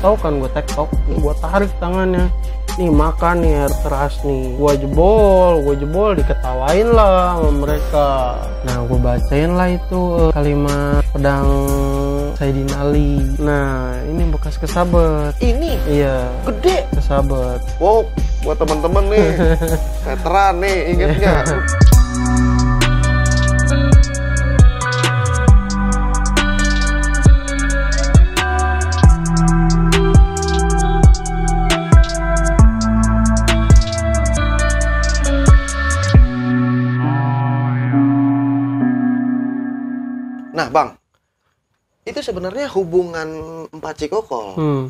tahu kan gue tektok gue tarik tangannya nih makan nih air keras nih gue jebol gue jebol diketawain lah sama mereka nah gue bacain lah itu eh, kalimat pedang Saidin Ali nah ini bekas kesabet ini iya gede kesabet wow buat teman-teman nih veteran nih inget Nah, Bang, itu sebenarnya hubungan empat cikokol. Hmm.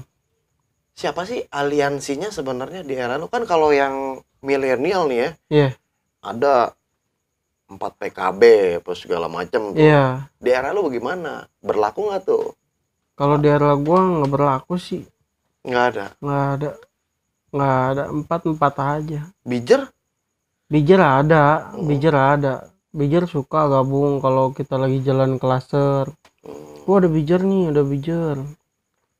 Siapa sih aliansinya sebenarnya di era lu kan kalau yang milenial nih ya? Iya. Yeah. Ada empat PKB plus segala macam tuh. Iya. Yeah. Di era lu bagaimana? Berlaku nggak tuh? Kalau di era gua nggak berlaku sih. Nggak ada. Nggak ada. Nggak ada empat empat aja. Bijer? Bijer ada, oh. bijer ada. Bijar suka gabung kalau kita lagi jalan klaser. Wah oh, ada bijar nih, ada bijar.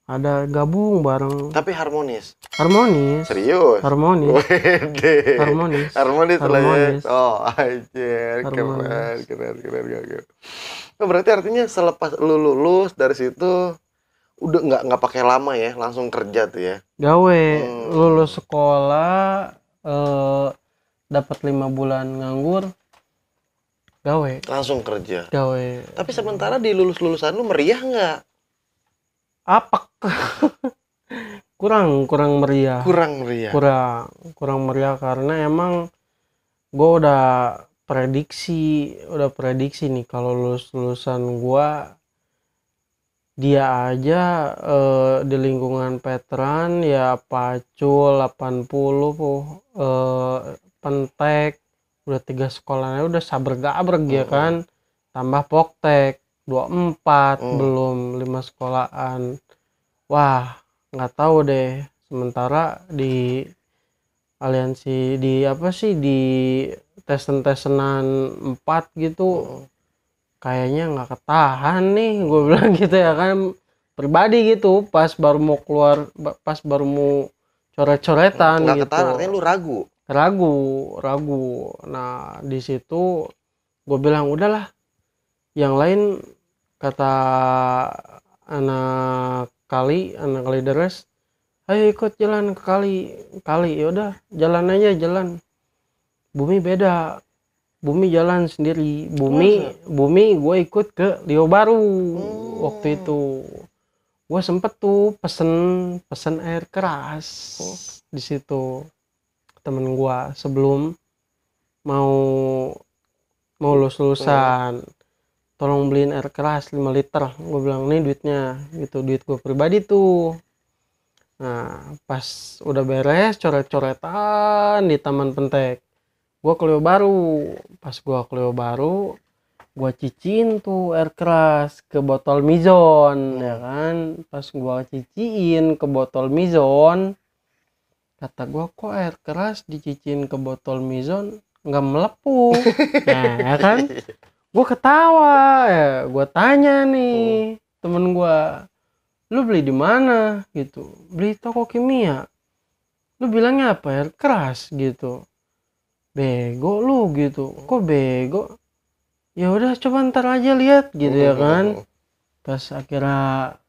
Ada gabung bareng. Tapi harmonis. Harmonis. Serius. Harmonis. Wede. Harmonis. Harmonis. Ya. Harmonis. Oh, anjir. Keren, keren, keren, keren. oh, berarti artinya selepas lu lulus dari situ udah nggak nggak pakai lama ya, langsung kerja tuh ya. Gawe, hmm. lulus sekolah eh dapat lima bulan nganggur, gawe langsung kerja gawe tapi sementara di lulus lulusan lu meriah nggak apak kurang kurang meriah kurang meriah kurang kurang meriah karena emang gue udah prediksi udah prediksi nih kalau lulus lulusan gue dia aja eh, di lingkungan Petran ya pacul 80 eh, pentek udah tiga sekolahnya udah sabar gabreg hmm. ya kan tambah poktek dua hmm. belum lima sekolahan wah nggak tahu deh sementara di aliansi di apa sih di tesen-tesenan empat gitu mm. kayaknya nggak ketahan nih gue bilang gitu ya kan pribadi gitu pas baru mau keluar pas baru mau coret-coretan nggak gitu. ketahan artinya lu ragu ragu ragu nah di situ gue bilang udahlah yang lain kata anak kali anak kali deres, ayo ikut jalan ke kali kali yaudah jalan aja jalan bumi beda bumi jalan sendiri bumi Masa? bumi gue ikut ke Leo Baru hmm. waktu itu gue sempet tuh pesen pesen air keras oh. di situ temen gue sebelum mau mau lulus lulusan tolong beliin air keras 5 liter gue bilang nih duitnya gitu duit gue pribadi tuh nah pas udah beres coret-coretan di taman pentek gue kelio baru pas gue kelio baru gue cicin tuh air keras ke botol mizon ya kan pas gue cicin ke botol mizon kata gue kok air keras dicicin ke botol mizon nggak melepuh nah ya kan gue ketawa ya gue tanya nih hmm. temen gue lu beli di mana gitu beli toko kimia lu bilangnya apa air keras gitu bego lu gitu kok bego ya udah coba ntar aja lihat gitu hmm. ya kan pas akhirnya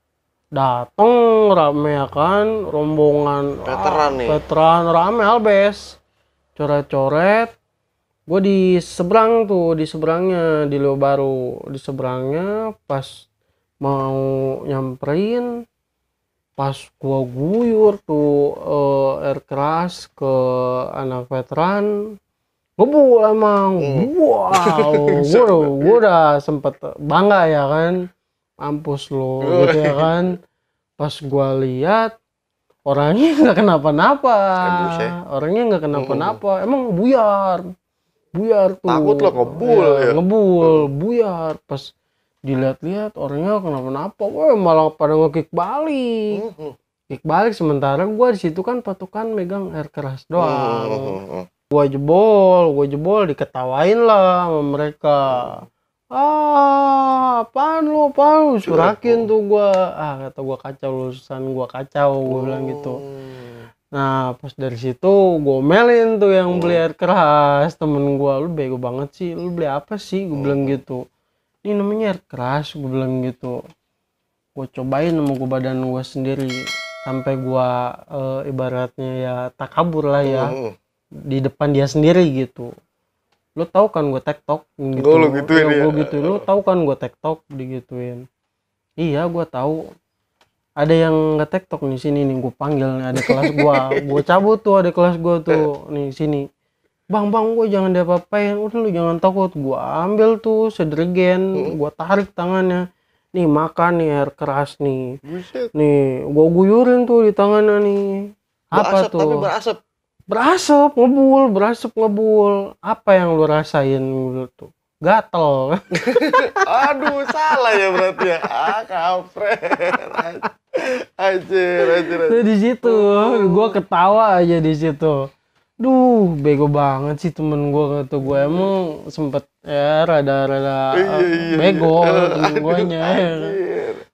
datang rame ya kan rombongan veteran ah, nih veteran rame albes coret-coret gue di seberang tuh di seberangnya di lo baru di seberangnya pas mau nyamperin pas gua guyur tuh uh, air keras ke anak veteran ngebu emang hmm. wow gua, gua udah sempet bangga ya kan mampus lo gitu ya kan pas gua lihat orangnya nggak kenapa-napa orangnya nggak kenapa-napa emang buyar buyar tuh takut lo ngebul ya, ya. ngebul hmm. buyar pas dilihat-lihat orangnya kenapa-napa wah malah pada ngekick balik hmm. kick balik sementara gua di situ kan patukan megang air keras doang hmm. gua jebol gua jebol diketawain lah sama mereka ah apaan lu apaan lu surakin tuh gua ah kata gua kacau lulusan gua kacau gua bilang gitu oh. nah pas dari situ gua melin tuh yang hmm. beli oh. air keras temen gua lu bego banget sih lu beli apa sih gua bilang oh. gitu ini namanya air keras gua bilang gitu gua cobain sama gua badan gua sendiri sampai gua e, ibaratnya ya tak kabur lah ya di depan dia sendiri gitu lu tau kan gue tektok gitu gue lu gituin iya, ya, gue gitu lu tau kan gue tektok digituin iya gue tahu ada yang nggak tektok nih sini nih gue panggil nih ada kelas gue gue cabut tuh ada kelas gue tuh nih sini bang bang gue jangan dia apain udah lu jangan takut gue ambil tuh sedergen hmm? gue tarik tangannya nih makan nih air keras nih nih gue guyurin tuh di tangannya nih apa tuh berasap ngebul berasap ngebul apa yang lu rasain gitu gatel aduh salah ya berarti ya ah kampret anjir anjir, anjir. di situ gua gue ketawa aja di situ duh bego banget sih temen gue kata gue emang sempet ya rada rada iya, iya, iya, bego temen gue nya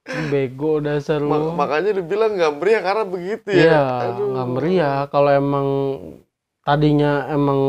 bego dasar Ma lu makanya dibilang nggak meriah karena begitu ya, ya nggak meriah kalau emang tadinya emang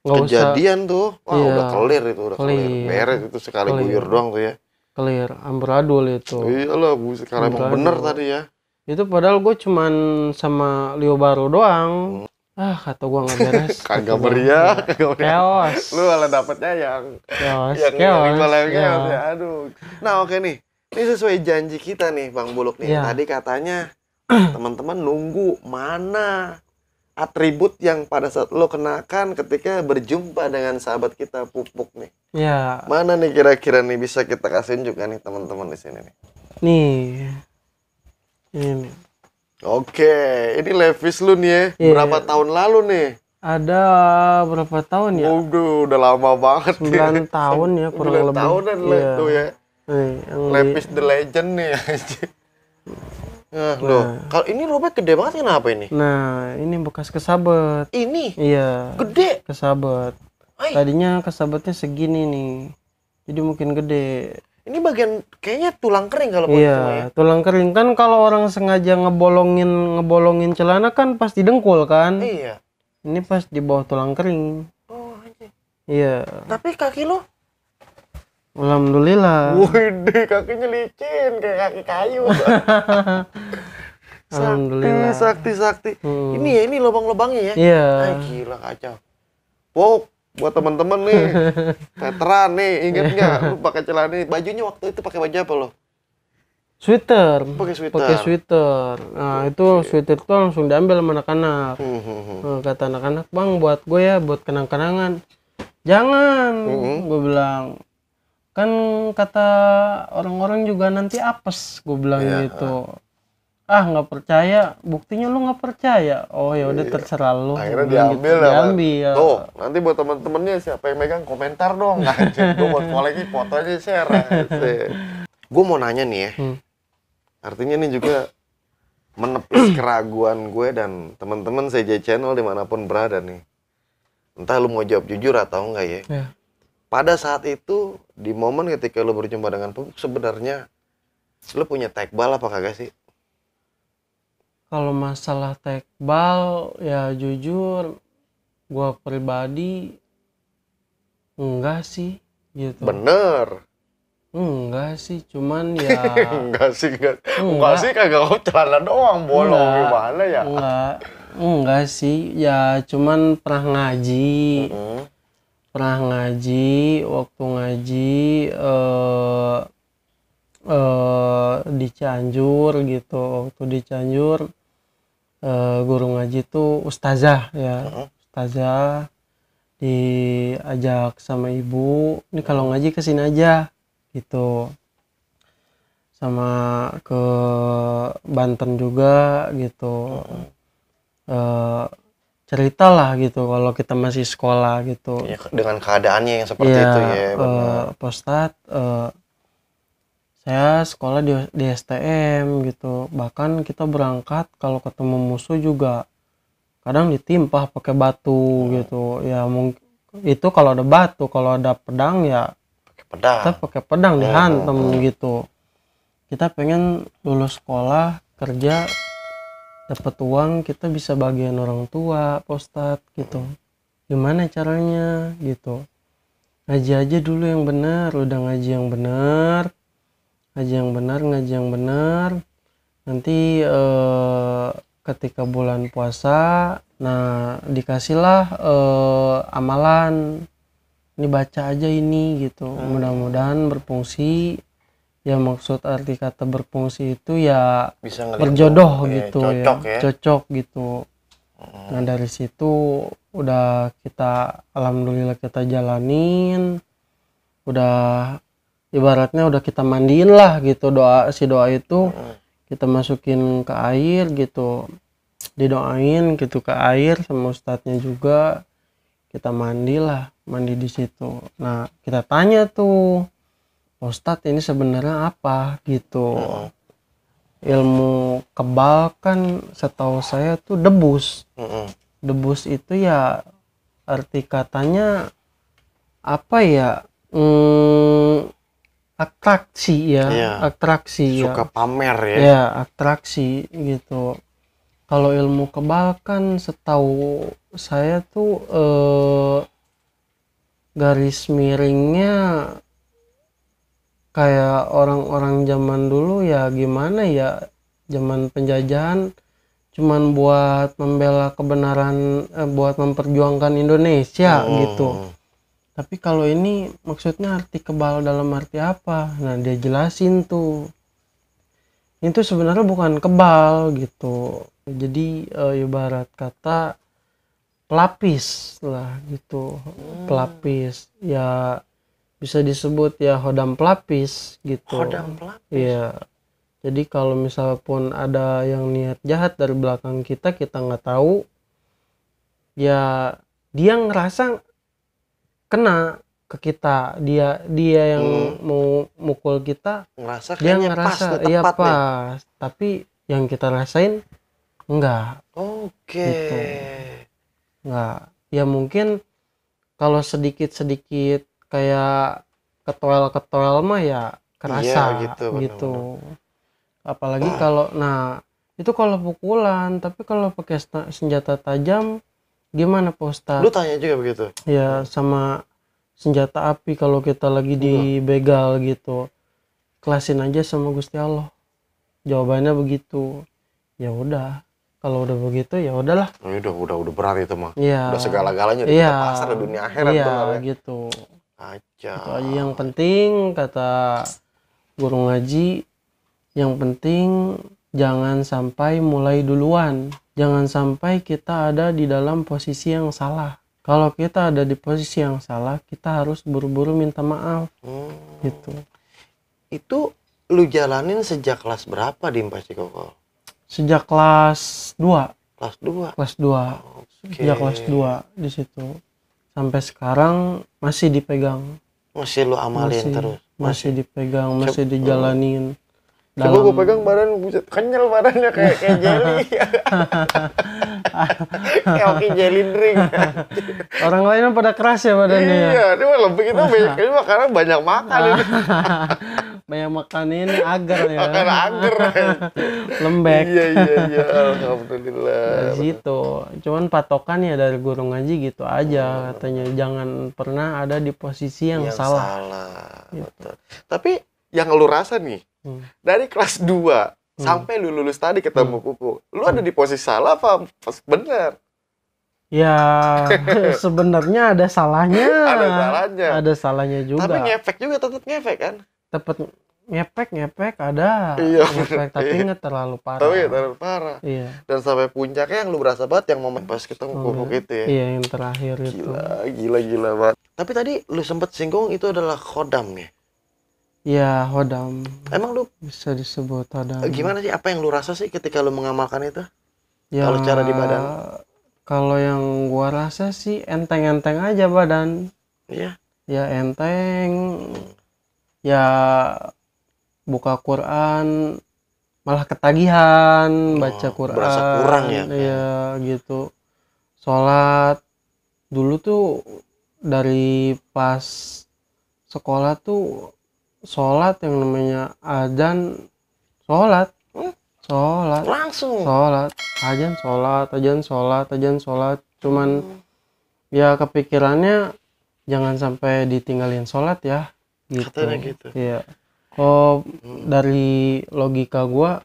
nggak usah kejadian tuh wah iya. udah clear itu udah clear, clear. beres itu sekali clear. guyur doang tuh ya clear amburadul itu iya lah bu sekali emang bener tadi ya itu padahal gue cuman sama Leo baru doang hmm. ah kata gue nggak beres kagak meriah kagak meriah keos lu malah dapetnya yang keos yang keos, yang yang yang yang aduh nah oke yang nih ini sesuai janji kita nih Bang Buluk nih. Ya. Tadi katanya teman-teman nunggu mana atribut yang pada saat lo kenakan ketika berjumpa dengan sahabat kita pupuk nih. Ya. Mana nih kira-kira nih bisa kita kasih juga nih teman-teman di sini nih. Nih. Ini. Oke, ini Levis lu nih ya. Yeah. Berapa tahun lalu nih? Ada berapa tahun ya? Udah, udah lama banget. 9 tahun ya kurang 9 lebih. tahunan iya. ya. tuh ya. Lepis the legend nih Nah, nah. kalau ini robek gede banget kenapa ini? Nah, ini bekas kesabet. Ini? Iya. Gede. Kesabet. Ay. Tadinya kesabetnya segini nih. Jadi mungkin gede. Ini bagian kayaknya tulang kering kalau Iya, ya. tulang kering kan kalau orang sengaja ngebolongin ngebolongin celana kan pasti dengkul kan? Iya. Ini pas di bawah tulang kering. Oh, anjir. Iya. Tapi kaki lo Alhamdulillah. Wih, kakinya licin kayak kaki kayu. Alhamdulillah. Sakti, sakti, sakti. Hmm. Ini ya, ini lubang-lubangnya ya. Iya. Ay, gila kacau. Wow, buat teman-teman nih, veteran nih, inget nggak? Lu pakai celana ini, bajunya waktu itu pakai baju apa lo? Sweater. Pakai sweater. Pakai sweater. Nah, okay. itu sweater itu langsung diambil sama anak-anak. Hmm, hmm, hmm. hmm, kata anak-anak, "Bang, buat gue ya, buat kenang-kenangan." Jangan, hmm. gue bilang kan kata orang-orang juga nanti apes gue bilang yeah. gitu ah nggak percaya buktinya lu nggak percaya oh ya udah iya. terserah lu akhirnya gitu. diambil gitu. tuh nanti buat temen-temennya siapa yang megang komentar dong gue buat koleksi aja share gue mau nanya nih ya hmm. artinya ini juga menepis keraguan gue dan teman-teman CJ Channel dimanapun berada nih entah lu mau jawab jujur atau enggak ya yeah pada saat itu di momen ketika lo berjumpa dengan pupuk sebenarnya lo punya tekbal apa kagak sih kalau masalah tekbal ya jujur gua pribadi enggak sih gitu bener enggak sih cuman ya enggak sih enggak enggak, enggak sih kagak kau celana doang bolong enggak, gimana ya enggak enggak sih ya cuman pernah ngaji mm -hmm pernah ngaji waktu ngaji eh, eh, di Cianjur gitu waktu di Cianjur eh, guru ngaji tuh ustazah ya ustazah diajak sama ibu ini kalau ngaji ke sini aja gitu sama ke Banten juga gitu uh, -huh. uh cerita lah gitu kalau kita masih sekolah gitu ya, dengan keadaannya yang seperti ya, itu ya Uh, postat uh, saya sekolah di, di STM gitu bahkan kita berangkat kalau ketemu musuh juga kadang ditimpa pakai batu hmm. gitu ya mungkin itu kalau ada batu kalau ada pedang ya pakai pedang kita pakai pedang hmm. dihantam hmm. gitu kita pengen lulus sekolah kerja dapat uang kita bisa bagian orang tua postat gitu gimana caranya gitu ngaji aja dulu yang benar udah ngaji yang benar ngaji yang benar ngaji yang benar nanti eh, ketika bulan puasa nah dikasihlah eh, amalan ini baca aja ini gitu ah. mudah-mudahan berfungsi ya maksud arti kata berfungsi itu ya bisa berjodoh oh, iya, gitu ya, gitu cocok ya, ya cocok gitu hmm. nah dari situ udah kita alhamdulillah kita jalanin udah ibaratnya udah kita mandiin lah gitu doa si doa itu hmm. kita masukin ke air gitu didoain gitu ke air sama ustadznya juga kita mandilah mandi di situ nah kita tanya tuh Ustadz ini sebenarnya apa gitu mm. ilmu kebal kan setahu saya tuh debus mm. debus itu ya arti katanya apa ya mm, atraksi ya yeah. atraksi ya. suka ya. pamer ya ya atraksi gitu kalau ilmu kebal kan setahu saya tuh eh, garis miringnya kayak orang-orang zaman dulu ya gimana ya zaman penjajahan cuman buat membela kebenaran eh, buat memperjuangkan Indonesia oh. gitu tapi kalau ini maksudnya arti kebal dalam arti apa nah dia jelasin tuh itu sebenarnya bukan kebal gitu jadi e, ibarat kata pelapis lah gitu hmm. pelapis ya bisa disebut ya hodam pelapis gitu. Hodam pelapis. Iya. Jadi kalau misal pun ada yang niat jahat dari belakang kita kita nggak tahu, ya dia ngerasa kena ke kita dia dia yang hmm. mau mukul kita ngerasa dia ngerasa pas ya pas ya. tapi yang kita rasain enggak oke okay. gitu. enggak ya mungkin kalau sedikit sedikit kayak ketuel ketuel mah ya kerasa iya, gitu, gitu. Bener -bener. apalagi kalau nah itu kalau pukulan tapi kalau pakai senjata tajam gimana posta lu tanya juga begitu ya sama senjata api kalau kita lagi di begal gitu kelasin aja sama Gusti Allah jawabannya begitu ya udah kalau udah begitu ya udahlah ya udah udah udah berat itu mah ya. udah segala galanya iya. di ya. pasar dunia akhirat iya, ya, tuh, gitu aja itu aja yang penting kata guru ngaji yang penting jangan sampai mulai duluan jangan sampai kita ada di dalam posisi yang salah kalau kita ada di posisi yang salah kita harus buru-buru minta maaf hmm. gitu itu lu jalanin sejak kelas berapa di Impasi Koko? Sejak kelas 2. Kelas 2. Kelas 2. Okay. Sejak kelas 2 di situ sampai sekarang masih dipegang masih lu amalin masih, terus masih, masih dipegang masih dijalanin uh, dalam... gue pegang badan buset kenyal badannya kayak kayak jelly kayak oke jelly drink orang lain pada keras ya badannya ya. iya ini lebih kita banyak ini makanya banyak makan banyak makan ini agar ya makan agar lembek iya iya iya alhamdulillah nah, gitu cuman patokan ya dari guru ngaji gitu aja hmm. katanya jangan pernah ada di posisi yang, yang salah, salah. Gitu. tapi yang lu rasa nih hmm. dari kelas 2 hmm. sampai lu lulus tadi ketemu hmm. kuku, lu hmm. ada di posisi salah apa benar Ya, sebenarnya ada salahnya. ada salahnya. Ada salahnya juga. Tapi ngefek juga tetap ngefek kan? dapat ngepek ngepek ada iya, ngepek tapi iya. terlalu parah tapi nggak terlalu parah iya. dan sampai puncaknya yang lu berasa banget yang momen pas kita ngumpul oh, iya. itu ya iya yang terakhir gila, itu gila gila banget tapi tadi lu sempet singgung itu adalah kodam ya Ya, hodam. Emang lu bisa disebut hodam. Gimana sih apa yang lu rasa sih ketika lu mengamalkan itu? Ya, kalau cara di badan. Kalau yang gua rasa sih enteng-enteng aja badan. Iya. Ya enteng ya buka Quran malah ketagihan oh, baca Quran berasa kurang ya kan? ya gitu sholat dulu tuh dari pas sekolah tuh sholat yang namanya azan sholat hmm? sholat langsung sholat azan sholat azan sholat azan sholat cuman hmm. ya kepikirannya jangan sampai ditinggalin sholat ya gitu. Katanya gitu. Iya. Oh, hmm. dari logika gua,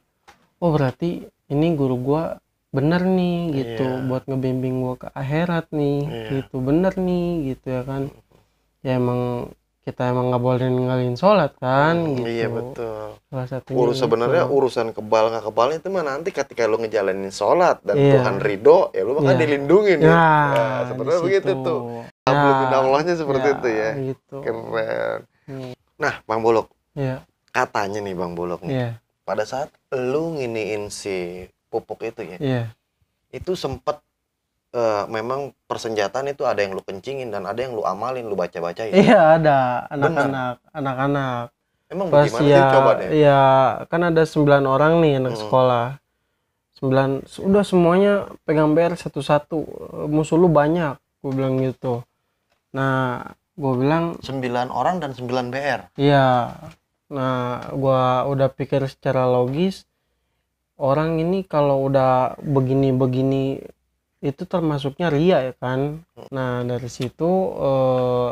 oh berarti ini guru gua benar nih gitu yeah. buat ngebimbing gua ke akhirat nih yeah. gitu bener nih gitu ya kan ya emang kita emang nggak boleh ninggalin sholat kan hmm, gitu iya betul salah urus gitu. sebenarnya urusan kebal nggak kebal itu mah nanti ketika lu ngejalanin sholat dan yeah. Tuhan ridho ya lu bakal yeah. dilindungin yeah. ya, ya sebenarnya begitu tuh ya. Allahnya seperti ya, itu ya gitu. keren Hmm. Nah, Bang Bolok. Iya. Katanya nih Bang Bolok nih. Iya. Pada saat lu nginiin si pupuk itu ya. Iya. Itu sempet uh, memang persenjataan itu ada yang lu kencingin dan ada yang lu amalin, lu baca ya Iya, ada anak-anak, anak-anak. Emang Pas bagaimana ya, coba deh? Iya, kan ada sembilan orang nih anak hmm. sekolah. sembilan udah semuanya pegang ber satu-satu. Musuh lu banyak, gue bilang gitu. Nah, gue bilang sembilan orang dan 9 BR iya nah gue udah pikir secara logis orang ini kalau udah begini-begini itu termasuknya ria ya kan nah dari situ eh,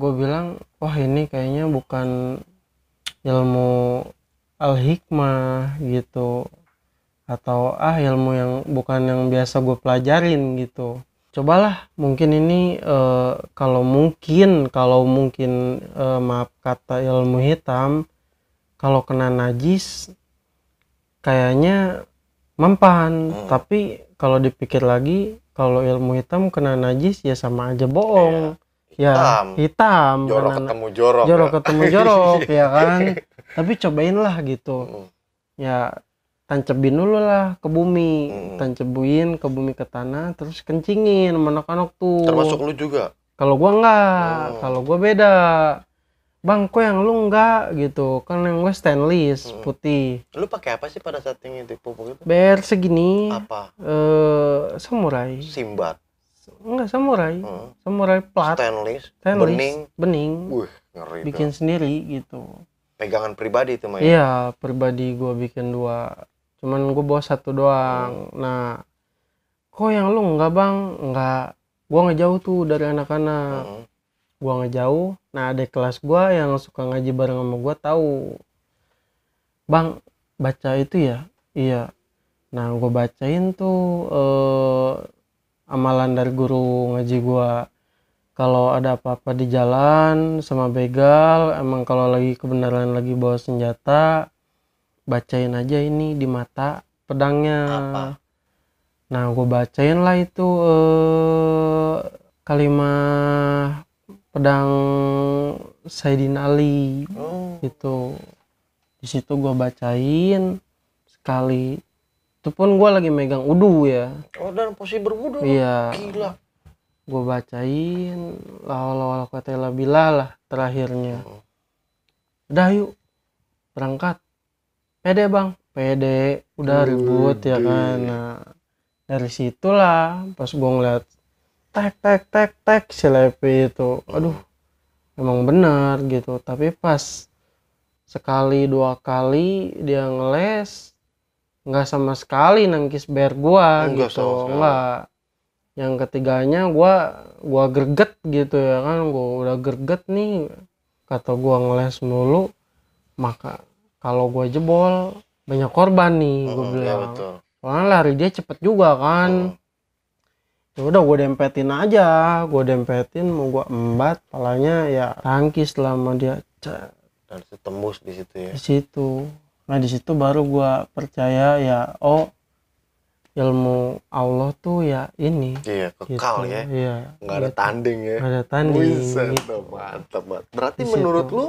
gue bilang wah ini kayaknya bukan ilmu al hikmah gitu atau ah ilmu yang bukan yang biasa gue pelajarin gitu cobalah mungkin ini uh, kalau mungkin kalau mungkin uh, maaf kata ilmu hitam kalau kena najis kayaknya mempan hmm. tapi kalau dipikir lagi kalau ilmu hitam kena najis ya sama aja bohong iya. ya hitam jorok ketemu jorok jorok ya. ketemu jorok ya kan tapi cobainlah gitu hmm. ya tancebin dulu lah ke bumi hmm. tancebuin ke bumi ke tanah terus kencingin menok anak tuh termasuk lu juga kalau gua enggak hmm. kalau gua beda bang kok yang lu enggak gitu kan yang gue stainless hmm. putih lu pakai apa sih pada saat ini itu pupuk itu ber segini apa eh samurai simbat enggak samurai hmm. samurai plat stainless, stainless bening bening Wih, ngeri bikin dong. sendiri gitu pegangan pribadi itu mah iya pribadi gua bikin dua cuman gue bawa satu doang hmm. nah kok yang lu nggak bang nggak gue ngejauh tuh dari anak-anak hmm. Oh. gue ngejauh nah ada kelas gue yang suka ngaji bareng sama gue tahu bang baca itu ya iya nah gue bacain tuh eh, amalan dari guru ngaji gue kalau ada apa-apa di jalan sama begal emang kalau lagi kebenaran lagi bawa senjata bacain aja ini di mata pedangnya Apa? nah gue bacain lah itu eh, kalimat pedang Saidin Ali oh. itu. di situ gue bacain sekali itu pun gue lagi megang udu ya oh dan posisi berwudu iya gila gue bacain lawal-lawal kata lah terakhirnya oh. udah yuk berangkat pede bang pede udah hmm, ribut ya kan nah, dari situlah pas gue ngeliat tek tek tek tek si Levi itu aduh emang benar gitu tapi pas sekali dua kali dia ngeles nggak sama sekali nangkis bear gua enggak gitu enggak yang ketiganya gua gua gerget gitu ya kan gua udah gerget nih kata gua ngeles mulu maka kalau gue jebol banyak korban nih hmm, gue iya, bilang. Ya betul. Soalnya lari dia cepet juga kan. Hmm. Ya udah gue dempetin aja, gue dempetin mau gue embat, palanya ya tangkis selama dia cek Dan tembus di situ ya. Di situ. Nah di situ baru gue percaya ya oh ilmu Allah tuh ya ini iya kekal gitu, ya iya, Gak ada gitu. tanding ya Gak ada tanding Wih, gitu. mantap mantap. berarti menurut lu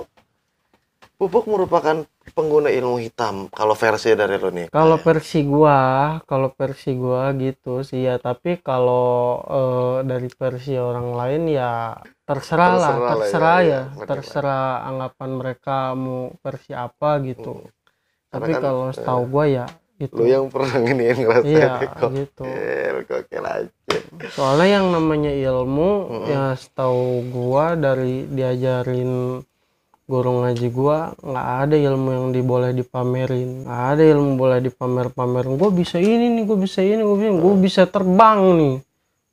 pupuk merupakan pengguna ilmu hitam kalau versi dari lu nih kalau versi gua kalau versi gua gitu sih ya tapi kalau uh, dari versi orang lain ya terserah, terserah lah ya, terserah iya, ya, ya, ya terserah anggapan mereka mau versi apa gitu hmm. tapi kan, kalau eh, setahu gua ya itu lu yang pernah ini ngerasain iya, kok gitu. kokil soalnya yang namanya ilmu -hmm. ya setahu gua dari diajarin guru ngaji gua nggak ada ilmu yang diboleh dipamerin nggak ada ilmu boleh dipamer pamerin gua bisa ini nih gua bisa ini gua bisa gua bisa terbang nih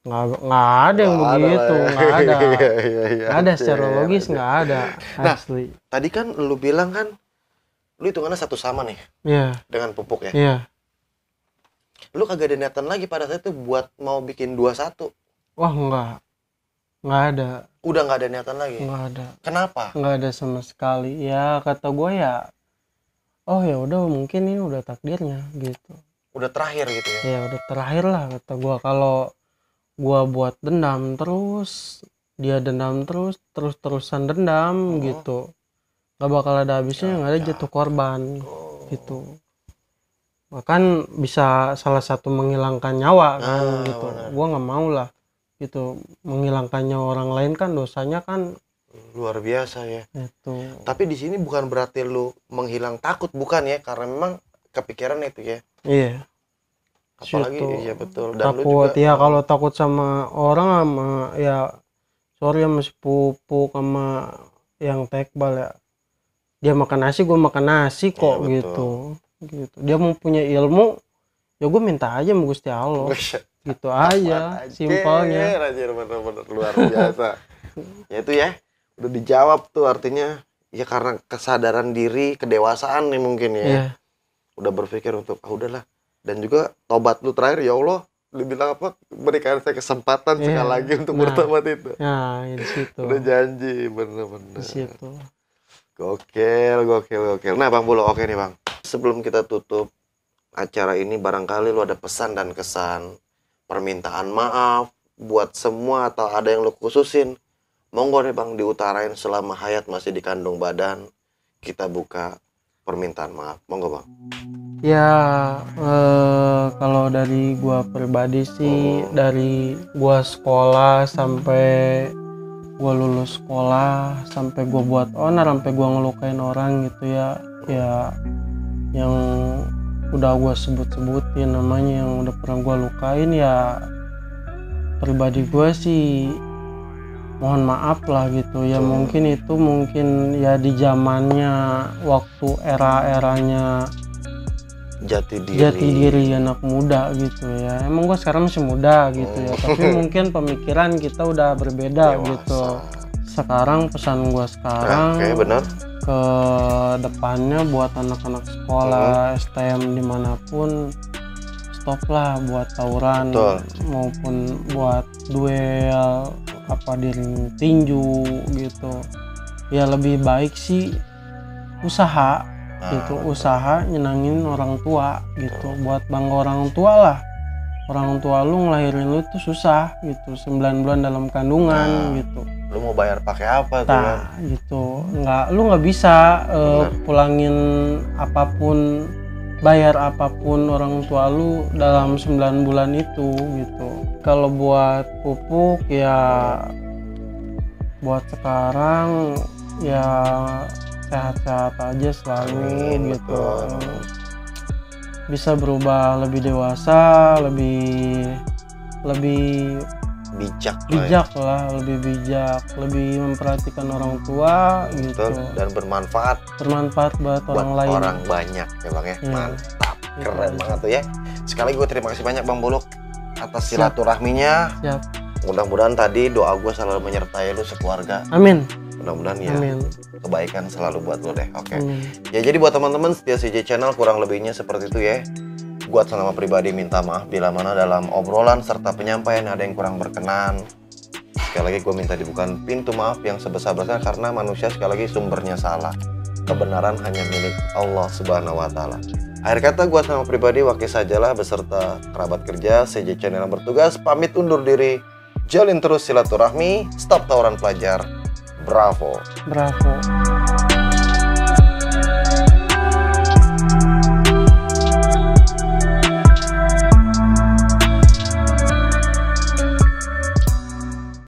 nggak ada yang gak begitu nggak ada ya. nggak ada iya, iya, iya, secara logis nggak ada nah asli. tadi kan lu bilang kan lu itu karena satu sama nih yeah. dengan pupuk ya yeah. lu kagak ada niatan lagi pada saat itu buat mau bikin dua satu wah enggak nggak ada udah nggak ada niatan lagi nggak ada kenapa nggak ada sama sekali ya kata gue ya oh ya udah mungkin ini udah takdirnya gitu udah terakhir gitu ya ya udah terakhir lah kata gue kalau gue buat dendam terus dia dendam terus terus terusan dendam oh. gitu nggak bakal ada habisnya ya, nggak ada ya, jatuh korban oh. gitu bahkan bisa salah satu menghilangkan nyawa nah, kan ah, gitu gue nggak mau lah gitu menghilangkannya orang lain kan dosanya kan luar biasa ya itu tapi di sini bukan berarti lu menghilang takut bukan ya karena memang kepikiran itu ya iya apalagi Situ. iya betul dan takut lu juga, ya kalau takut sama orang sama ya sorry sama sepupu sama yang tekbal ya dia makan nasi gue makan nasi iya, kok ya, gitu gitu dia mempunyai ilmu ya gue minta aja sama Gusti Allah gitu aja simpelnya bener-bener luar biasa ya itu ya udah dijawab tuh artinya ya karena kesadaran diri kedewasaan nih mungkin ya yeah. udah berpikir untuk ah udahlah dan juga tobat lu terakhir ya Allah lu bilang apa berikan saya kesempatan yeah. sekali lagi untuk nah, bertobat itu nah di situ udah janji bener-bener di situ gokil gokil gokil nah bang Bulo oke nih bang sebelum kita tutup acara ini barangkali lu ada pesan dan kesan, permintaan maaf buat semua atau ada yang lu khususin. Monggo deh Bang diutarain selama Hayat masih di kandung badan. Kita buka permintaan maaf. Monggo Bang. Ya eh, kalau dari gua pribadi sih oh. dari gua sekolah sampai gua lulus sekolah sampai gua buat onar sampai gua ngelukain orang gitu ya ya yang udah gue sebut-sebutin namanya yang udah pernah gue lukain ya pribadi gue sih mohon maaf lah gitu ya hmm. mungkin itu mungkin ya di zamannya waktu era-eranya jati diri jati diri anak muda gitu ya emang gue sekarang masih muda gitu hmm. ya tapi oh. mungkin pemikiran kita udah berbeda Dewasa. gitu sekarang pesan gue sekarang nah, okay, bener ke depannya buat anak-anak sekolah hmm. STM dimanapun stop lah buat tawuran Betul. maupun buat duel apa di tinju gitu ya lebih baik sih usaha nah, gitu usaha nyenangin orang tua gitu hmm. buat bangga orang tua lah orang tua lu ngelahirin lu tuh susah gitu 9 bulan dalam kandungan nah. gitu lu mau bayar pakai apa tuh nah, kan? gitu nggak lu nggak bisa uh, pulangin apapun bayar apapun orang tua lu dalam 9 bulan itu gitu kalau buat pupuk ya buat sekarang ya sehat-sehat aja selalu Amin, gitu betul. bisa berubah lebih dewasa lebih lebih bijak ya? bijak lah, ya. lah lebih bijak lebih memperhatikan orang tua gitu. Betul. gitu dan bermanfaat bermanfaat buat, buat orang lain orang banyak ya bang ya, ya. mantap keren ya. banget tuh ya sekali gue terima kasih banyak bang Buluk atas silaturahminya mudah-mudahan tadi doa gue selalu menyertai lu sekeluarga amin mudah-mudahan ya Amin. kebaikan selalu buat lu deh oke okay. ya jadi buat teman-teman setia CJ channel kurang lebihnya seperti itu ya Gue selama pribadi minta maaf bila mana dalam obrolan serta penyampaian ada yang kurang berkenan. Sekali lagi gue minta dibukakan pintu maaf yang sebesar besarnya karena manusia sekali lagi sumbernya salah. Kebenaran hanya milik Allah Subhanahu wa taala. Akhir kata gue sama pribadi wakil Sajalah beserta kerabat kerja CJ Channel yang bertugas pamit undur diri. Jalin terus silaturahmi, stop tawuran pelajar. Bravo. Bravo.